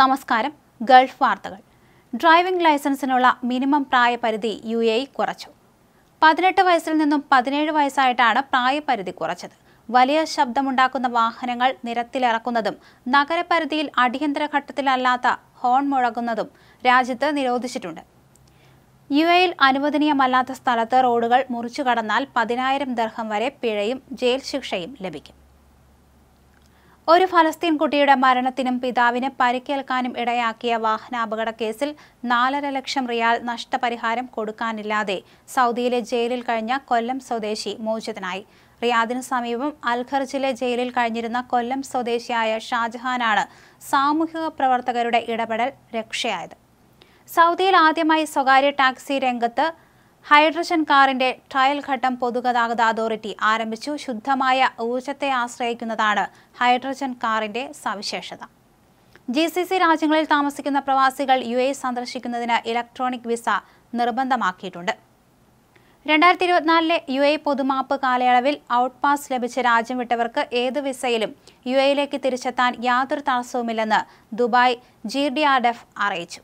നമസ്കാരം ഗൾഫ് വാർത്തകൾ ഡ്രൈവിംഗ് ലൈസൻസിനുള്ള മിനിമം പ്രായപരിധി യു എ കുറച്ചു പതിനെട്ട് വയസ്സിൽ നിന്നും പതിനേഴ് വയസ്സായിട്ടാണ് പ്രായപരിധി കുറച്ചത് വലിയ ശബ്ദമുണ്ടാക്കുന്ന വാഹനങ്ങൾ നിരത്തിലിറക്കുന്നതും നഗരപരിധിയിൽ അടിയന്തര ഘട്ടത്തിലല്ലാത്ത ഹോൺ മുഴങ്ങുന്നതും രാജ്യത്ത് നിരോധിച്ചിട്ടുണ്ട് യു എയിൽ അനുവദനീയമല്ലാത്ത സ്ഥലത്ത് റോഡുകൾ മുറിച്ചു കടന്നാൽ പതിനായിരം ദർഹം വരെ പിഴയും ജയിൽ ശിക്ഷയും ലഭിക്കും ഒരു ഫലസ്തീൻ കുട്ടിയുടെ മരണത്തിനും പിതാവിന് പരിക്കേൽക്കാനും ഇടയാക്കിയ വാഹനാപകട കേസിൽ നാലര ലക്ഷം റിയാൽ നഷ്ടപരിഹാരം കൊടുക്കാനില്ലാതെ സൗദിയിലെ ജയിലിൽ കഴിഞ്ഞ കൊല്ലം സ്വദേശി മോചിതനായി റിയാദിന് സമീപം അൽഖർജിലെ ജയിലിൽ കഴിഞ്ഞിരുന്ന കൊല്ലം സ്വദേശിയായ ഷാജഹാനാണ് സാമൂഹിക പ്രവർത്തകരുടെ ഇടപെടൽ രക്ഷയായത് സൗദിയിൽ ആദ്യമായി സ്വകാര്യ ടാക്സി രംഗത്ത് ഹൈഡ്രജൻ കാറിന്റെ ട്രയൽ ഘട്ടം പൊതുഗതാഗത അതോറിറ്റി ആരംഭിച്ചു ശുദ്ധമായ ഊർജത്തെ ആശ്രയിക്കുന്നതാണ് ഹൈഡ്രജൻ കാറിന്റെ സവിശേഷത ജി സി സി രാജ്യങ്ങളിൽ താമസിക്കുന്ന പ്രവാസികൾ യു എ സന്ദർശിക്കുന്നതിന് ഇലക്ട്രോണിക് വിസ നിർബന്ധമാക്കിയിട്ടുണ്ട് രണ്ടായിരത്തി ഇരുപത്തിനാലിലെ യു എ പൊതുമാപ്പ് കാലയളവിൽ ഔട്ട് പാസ് ലഭിച്ച രാജ്യം വിട്ടവർക്ക് ഏത് വിസയിലും യു എയിലേക്ക് തിരിച്ചെത്താൻ യാതൊരു തടസ്സവുമില്ലെന്ന് ദുബായ് ജി ഡി ആർ ഡെഫ് അറിയിച്ചു